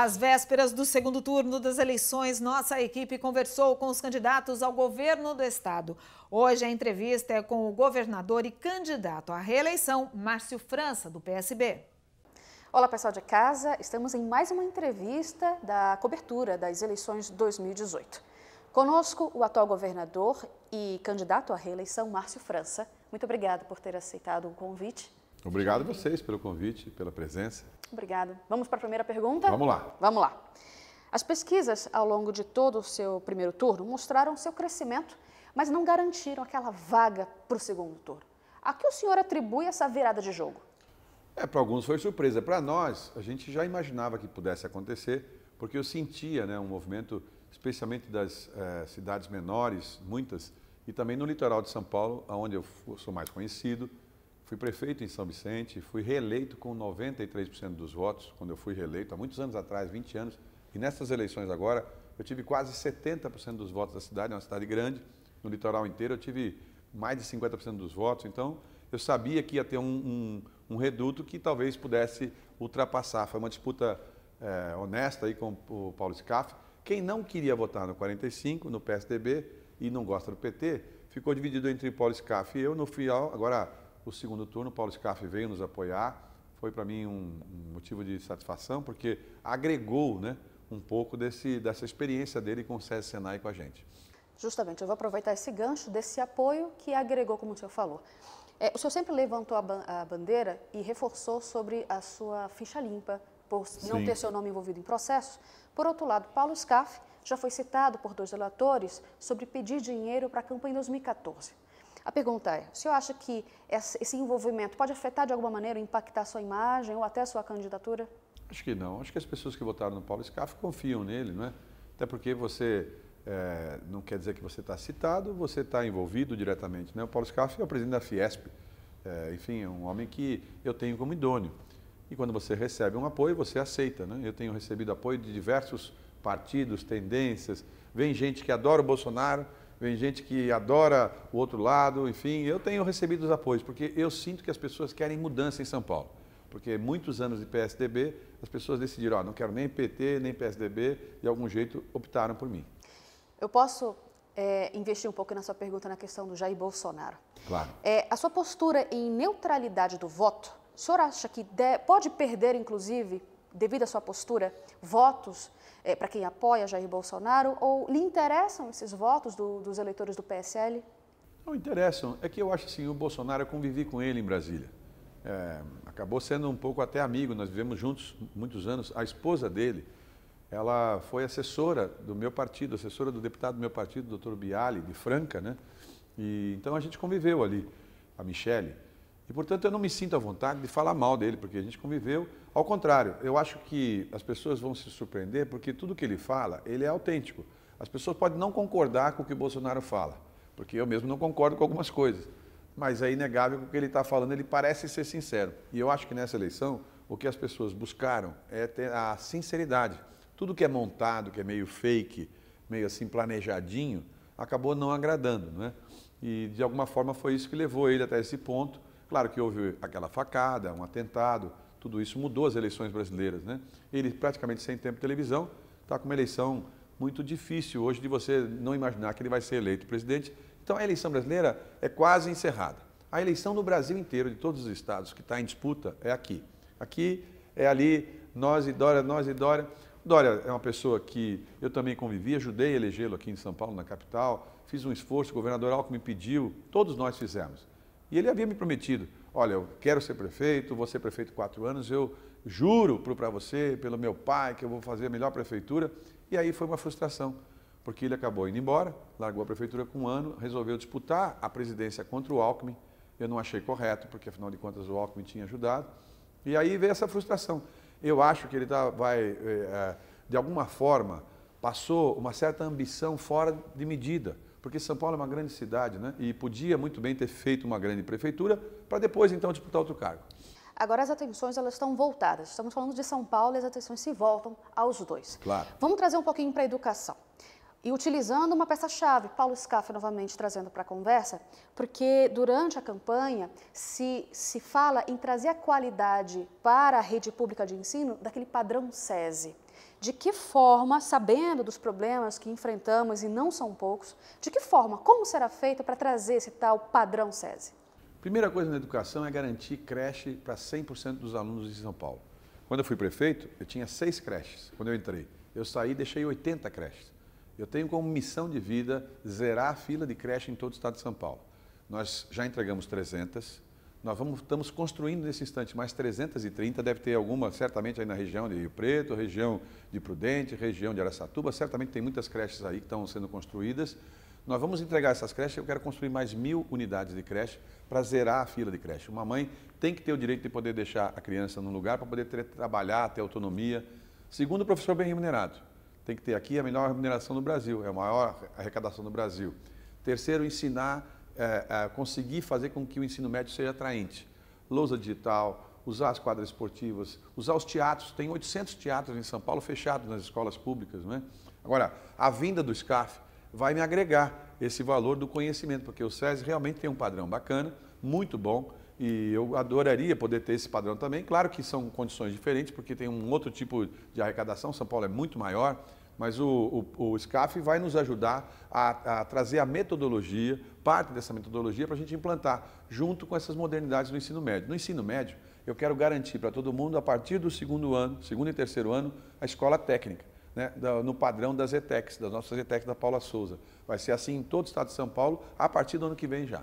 Às vésperas do segundo turno das eleições, nossa equipe conversou com os candidatos ao governo do estado. Hoje a entrevista é com o governador e candidato à reeleição, Márcio França, do PSB. Olá, pessoal de casa. Estamos em mais uma entrevista da cobertura das eleições 2018. Conosco, o atual governador e candidato à reeleição, Márcio França. Muito obrigada por ter aceitado o convite. Obrigado a vocês pelo convite, pela presença. Obrigada. Vamos para a primeira pergunta? Vamos lá. Vamos lá. As pesquisas ao longo de todo o seu primeiro turno mostraram seu crescimento, mas não garantiram aquela vaga para o segundo turno. A que o senhor atribui essa virada de jogo? É, para alguns foi surpresa. Para nós, a gente já imaginava que pudesse acontecer, porque eu sentia né, um movimento, especialmente das eh, cidades menores, muitas, e também no litoral de São Paulo, onde eu sou mais conhecido, Fui prefeito em São Vicente, fui reeleito com 93% dos votos, quando eu fui reeleito, há muitos anos atrás, 20 anos, e nessas eleições agora, eu tive quase 70% dos votos da cidade, é uma cidade grande, no litoral inteiro, eu tive mais de 50% dos votos, então eu sabia que ia ter um, um, um reduto que talvez pudesse ultrapassar. Foi uma disputa é, honesta aí com o Paulo Scaff. Quem não queria votar no 45, no PSDB, e não gosta do PT, ficou dividido entre Paulo Scaff e eu. No final, agora o segundo turno, Paulo Scarfe veio nos apoiar. Foi para mim um, motivo de satisfação, porque agregou né, um pouco desse, dessa experiência dele com o SESI Senai com a gente. Justamente, eu vou aproveitar esse gancho desse apoio que agregou, como o senhor falou. É, o senhor sempre levantou a, ban a, bandeira e reforçou sobre a sua ficha limpa, por Sim. não ter seu nome envolvido em processo. Por outro lado, Paulo Scaff já foi citado por dois relatores sobre pedir dinheiro para a campanha em 2014. A pergunta é: o senhor acha que esse envolvimento pode afetar de alguma maneira, impactar sua imagem ou até sua candidatura? Acho que não. Acho que as pessoas que votaram no Paulo Scaff confiam nele, não é? Até porque você é, não quer dizer que você está citado, você está envolvido diretamente. Né? O Paulo Scaff é o presidente da Fiesp, é, enfim, é um homem que eu tenho como idôneo. E quando você recebe um apoio, você aceita. Né? Eu tenho recebido apoio de diversos partidos, tendências. Vem gente que adora o Bolsonaro, vem gente que adora o outro lado, enfim. Eu tenho recebido os apoios, porque eu sinto que as pessoas querem mudança em São Paulo. Porque muitos anos de PSDB, as pessoas decidiram, oh, não quero nem PT, nem PSDB, de algum jeito optaram por mim. Eu posso é, investir um pouco na sua pergunta na questão do Jair Bolsonaro. Claro. É, a sua postura em neutralidade do voto, o senhor acha que pode perder, inclusive, devido à sua postura, votos é, para quem apoia Jair Bolsonaro? Ou lhe interessam esses votos do, dos eleitores do PSL? Não interessam. É que eu acho assim, o Bolsonaro, eu convivi com ele em Brasília. É, acabou sendo um pouco até amigo, nós vivemos juntos muitos anos. A esposa dele, ela foi assessora do meu partido, assessora do deputado do meu partido, doutor Bialy, de Franca, né? E, então a gente conviveu ali, a Michele. E, portanto, eu não me sinto à vontade de falar mal dele, porque a gente conviveu. Ao contrário, eu acho que as pessoas vão se surpreender porque tudo que ele fala, ele é autêntico. As pessoas podem não concordar com o que o Bolsonaro fala, porque eu mesmo não concordo com algumas coisas. Mas é inegável que o que ele está falando, ele parece ser sincero. E eu acho que nessa eleição, o que as pessoas buscaram é a sinceridade. Tudo que é montado, que é meio fake, meio assim planejadinho, acabou não agradando, não é? E de alguma forma foi isso que levou ele até esse ponto Claro que houve aquela facada, um atentado, tudo isso mudou as eleições brasileiras, né? Ele praticamente sem tempo de televisão está com uma eleição muito difícil hoje de você não imaginar que ele vai ser eleito presidente. Então a eleição brasileira é quase encerrada. A eleição no Brasil inteiro, de todos os estados que está em disputa, é aqui. Aqui é ali, nós e Dória, nós e Dória. Dória é uma pessoa que eu também convivi, ajudei a elegê-lo aqui em São Paulo, na capital, fiz um esforço, o governador Alckmin pediu, todos nós fizemos. E ele havia me prometido: olha, eu quero ser prefeito, vou ser prefeito quatro anos, eu juro para você, pelo meu pai, que eu vou fazer a melhor prefeitura. E aí foi uma frustração, porque ele acabou indo embora, largou a prefeitura com um ano, resolveu disputar a presidência contra o Alckmin. Eu não achei correto, porque afinal de contas o Alckmin tinha ajudado. E aí veio essa frustração. Eu acho que ele tá, vai, eh, eh, de alguma forma, passou uma certa ambição fora de medida porque São Paulo é uma grande cidade, né? E podia muito bem ter feito uma grande prefeitura para depois então disputar outro cargo. Agora as atenções elas estão voltadas. Estamos falando de São Paulo e as atenções se voltam aos dois. Claro. Vamos trazer um pouquinho para a educação. E utilizando uma peça-chave, Paulo Scaff novamente trazendo para a conversa, porque durante a campanha se, se fala em trazer a qualidade para a rede pública de ensino daquele padrão SESI de que forma, sabendo dos problemas que enfrentamos e não são poucos, de que forma, como será feito para trazer esse tal padrão SESI? Primeira coisa na educação é garantir creche para 100% dos alunos de São Paulo. Quando eu fui prefeito, eu tinha seis creches quando eu entrei. Eu saí e deixei 80 creches. Eu tenho como missão de vida zerar a fila de creche em todo o estado de São Paulo. Nós já entregamos 300, nós vamos, estamos construindo nesse instante mais 330, deve ter alguma, certamente, aí na região de Rio Preto, região de Prudente, região de Aracatuba, certamente tem muitas creches aí que estão sendo construídas. Nós vamos entregar essas creches, eu quero construir mais mil unidades de creche para zerar a fila de creche. Uma mãe tem que ter o direito de poder deixar a criança num lugar para poder ter, trabalhar, ter autonomia. Segundo, o professor bem remunerado. Tem que ter aqui a melhor remuneração do Brasil, é a maior arrecadação do Brasil. Terceiro, ensinar é, é, conseguir fazer com que o ensino médio seja atraente. Lousa digital, usar as quadras esportivas, usar os teatros. Tem 800 teatros em São Paulo fechados nas escolas públicas. Não é? Agora, a vinda do SCAF vai me agregar esse valor do conhecimento, porque o SESI realmente tem um padrão bacana, muito bom, e eu adoraria poder ter esse padrão também. Claro que são condições diferentes, porque tem um outro tipo de arrecadação, São Paulo é muito maior, mas o, o, o SCAF vai nos ajudar a, a trazer a metodologia, parte dessa metodologia, para a gente implantar junto com essas modernidades do ensino médio. No ensino médio, eu quero garantir para todo mundo, a partir do segundo ano, segundo e terceiro ano, a escola técnica, né, no padrão das ETECs, das nossas ETECs da Paula Souza. Vai ser assim em todo o estado de São Paulo, a partir do ano que vem já.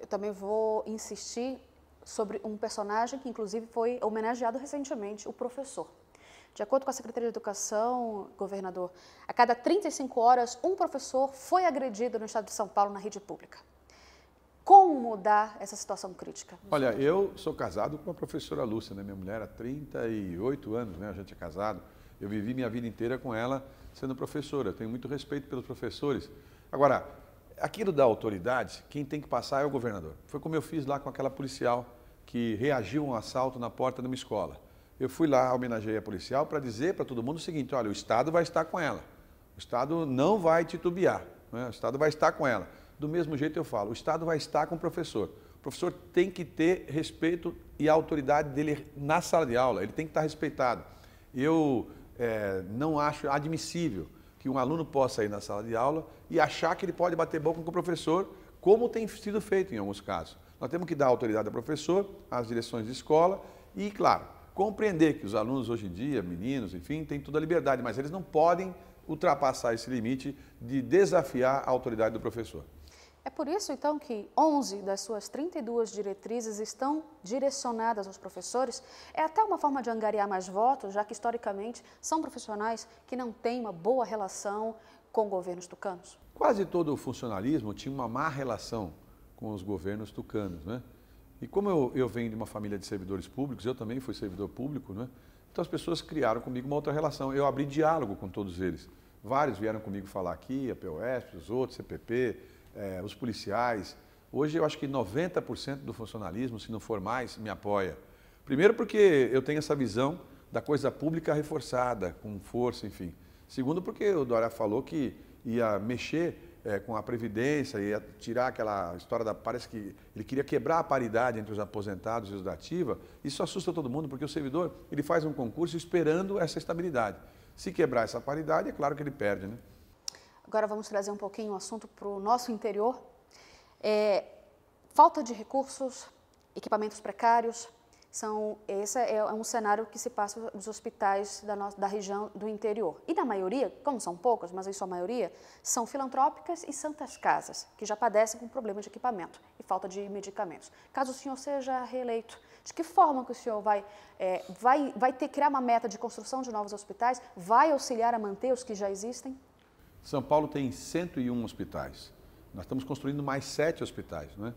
Eu também vou insistir sobre um personagem que, inclusive, foi homenageado recentemente, o professor. De acordo com a Secretaria de Educação, governador, a cada 35 horas, um professor foi agredido no estado de São Paulo na rede pública. Como mudar essa situação crítica? Olha, eu sou casado com a professora Lúcia, né? minha mulher, há 38 anos, né? a gente é casado. Eu vivi minha vida inteira com ela sendo professora. Eu tenho muito respeito pelos professores. Agora, aquilo da autoridade, quem tem que passar é o governador. Foi como eu fiz lá com aquela policial que reagiu a um assalto na porta de uma escola eu fui lá, homenageei a policial para dizer para todo mundo o seguinte: olha, o Estado vai estar com ela. O Estado não vai titubear. Né? O Estado vai estar com ela. Do mesmo jeito eu falo: o Estado vai estar com o professor. O professor tem que ter respeito e a autoridade dele na sala de aula, ele tem que estar respeitado. Eu é, não acho admissível que um aluno possa ir na sala de aula e achar que ele pode bater boca com o professor, como tem sido feito em alguns casos. Nós temos que dar autoridade ao professor, às direções de escola e, claro, compreender que os alunos hoje em dia, meninos, enfim, têm toda a liberdade, mas eles não podem ultrapassar esse limite de desafiar a autoridade do professor. É por isso, então, que 11 das suas 32 diretrizes estão direcionadas aos professores. É até uma forma de angariar mais votos, já que, historicamente, são profissionais que não têm uma boa relação com governos tucanos. Quase todo o funcionalismo tinha uma má relação com os governos tucanos, né? E como eu, eu venho de uma família de servidores públicos, eu também fui servidor público, né? então as pessoas criaram comigo uma outra relação. Eu abri diálogo com todos eles. Vários vieram comigo falar aqui, a POSP, os outros, CPP, eh, os policiais. Hoje eu acho que 90% do funcionalismo, se não for mais, me apoia. Primeiro porque eu tenho essa visão da coisa pública reforçada, com força, enfim. Segundo porque o Dória falou que ia mexer é, com a Previdência e tirar aquela história da. Parece que ele queria quebrar a paridade entre os aposentados e os da ativa. Isso assusta todo mundo, porque o servidor ele faz um concurso esperando essa estabilidade. Se quebrar essa paridade, é claro que ele perde, né? Agora vamos trazer um pouquinho o assunto para o nosso interior. É, falta de recursos, equipamentos precários, são, esse é um cenário que se passa nos hospitais da, nossa, da região do interior. E na maioria, como são poucas, mas em sua maioria, são filantrópicas e santas casas, que já padecem com problemas de equipamento e falta de medicamentos. Caso o senhor seja reeleito, de que forma que o senhor vai, é, vai, vai ter criar uma meta de construção de novos hospitais? Vai auxiliar a manter os que já existem? São Paulo tem 101 hospitais. Nós estamos construindo mais sete hospitais, não é?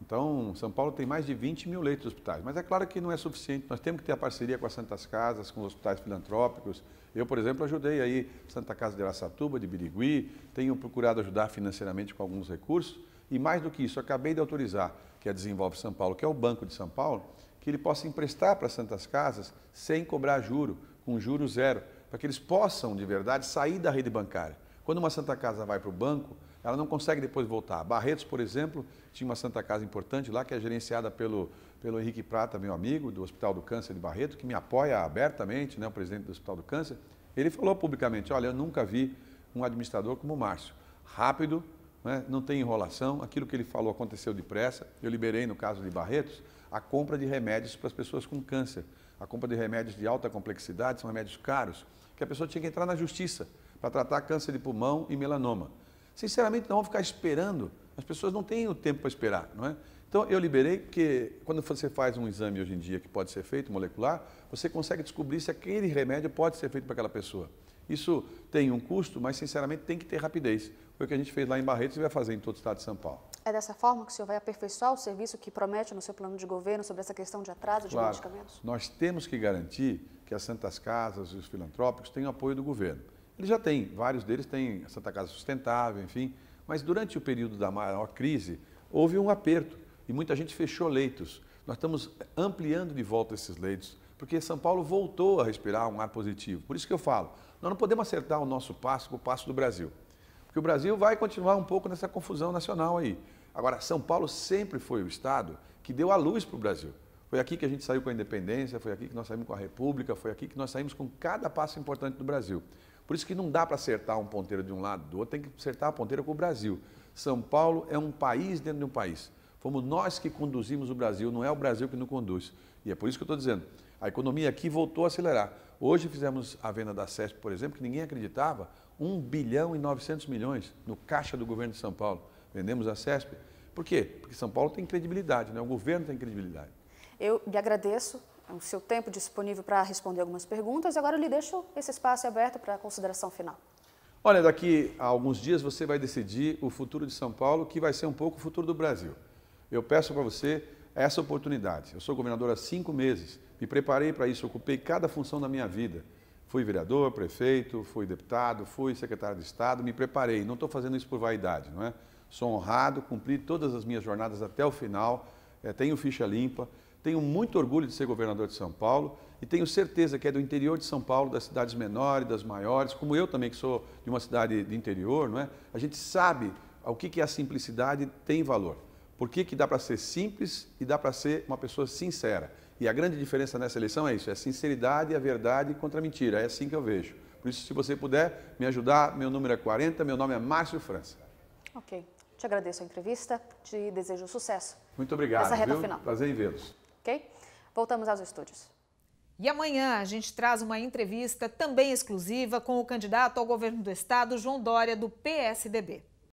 Então, São Paulo tem mais de 20 mil leitos de hospitais, mas é claro que não é suficiente. Nós temos que ter a parceria com as Santas Casas, com os hospitais filantrópicos. Eu, por exemplo, ajudei aí Santa Casa de Araçatuba, de Birigui, tenho procurado ajudar financeiramente com alguns recursos. E mais do que isso, acabei de autorizar, que a é Desenvolve São Paulo, que é o Banco de São Paulo, que ele possa emprestar para as Santas Casas sem cobrar juro, com juro zero, para que eles possam, de verdade, sair da rede bancária. Quando uma Santa Casa vai para o banco, ela não consegue depois voltar. Barretos, por exemplo, tinha uma Santa Casa importante lá, que é gerenciada pelo, pelo Henrique Prata, meu amigo, do Hospital do Câncer de Barreto, que me apoia abertamente, né, o presidente do Hospital do Câncer. Ele falou publicamente, olha, eu nunca vi um administrador como o Márcio. Rápido, né, não tem enrolação, aquilo que ele falou aconteceu depressa. Eu liberei, no caso de Barretos, a compra de remédios para as pessoas com câncer. A compra de remédios de alta complexidade, são remédios caros, que a pessoa tinha que entrar na justiça para tratar câncer de pulmão e melanoma. Sinceramente, não vão ficar esperando. As pessoas não têm o tempo para esperar, não é? Então, eu liberei porque quando você faz um exame hoje em dia que pode ser feito, molecular, você consegue descobrir se aquele remédio pode ser feito para aquela pessoa. Isso tem um custo, mas sinceramente tem que ter rapidez. Foi o que a gente fez lá em Barretos e vai fazer em todo o estado de São Paulo. É dessa forma que o senhor vai aperfeiçoar o serviço que promete no seu plano de governo sobre essa questão de atraso de claro, medicamentos? Nós temos que garantir que as santas casas e os filantrópicos tenham apoio do governo. Ele já tem, vários deles têm a Santa Casa Sustentável, enfim. Mas durante o período da maior crise, houve um aperto e muita gente fechou leitos. Nós estamos ampliando de volta esses leitos, porque São Paulo voltou a respirar um ar positivo. Por isso que eu falo, nós não podemos acertar o nosso passo com o passo do Brasil. Porque o Brasil vai continuar um pouco nessa confusão nacional aí. Agora, São Paulo sempre foi o estado que deu a luz para o Brasil. Foi aqui que a gente saiu com a independência, foi aqui que nós saímos com a república, foi aqui que nós saímos com cada passo importante do Brasil. Por isso que não dá para acertar um ponteiro de um lado do outro, tem que acertar a ponteira com o Brasil. São Paulo é um país dentro de um país. Fomos nós que conduzimos o Brasil, não é o Brasil que nos conduz. E é por isso que eu estou dizendo, a economia aqui voltou a acelerar. Hoje fizemos a venda da CESP, por exemplo, que ninguém acreditava, 1 bilhão e 900 milhões no caixa do governo de São Paulo. Vendemos a CESP. Por quê? Porque São Paulo tem credibilidade, né? o governo tem credibilidade. Eu lhe agradeço o seu tempo disponível para responder algumas perguntas. Agora eu lhe deixo esse espaço aberto para a consideração final. Olha, daqui a alguns dias você vai decidir o futuro de São Paulo, que vai ser um pouco o futuro do Brasil. Eu peço para você essa oportunidade. Eu sou governador há cinco meses, me preparei para isso, ocupei cada função da minha vida. Fui vereador, prefeito, fui deputado, fui secretário de Estado, me preparei. Não estou fazendo isso por vaidade, não é? Sou honrado, cumpri todas as minhas jornadas até o final, eh, tenho ficha limpa. Tenho muito orgulho de ser governador de São Paulo e tenho certeza que é do interior de São Paulo, das cidades menores, das maiores, como eu também que sou de uma cidade de interior, não é? A gente sabe o que, que a simplicidade tem valor. Por que, que dá para ser simples e dá para ser uma pessoa sincera. E a grande diferença nessa eleição é isso, é a sinceridade, a verdade contra a mentira. É assim que eu vejo. Por isso, se você puder me ajudar, meu número é 40, meu nome é Márcio França. Ok. Te agradeço a entrevista, te desejo sucesso. Muito obrigado. Nessa reta viu? final. Prazer em vê-los ok? Voltamos aos estúdios. E amanhã a gente traz uma entrevista também exclusiva com o candidato ao governo do estado, João Dória, do PSDB.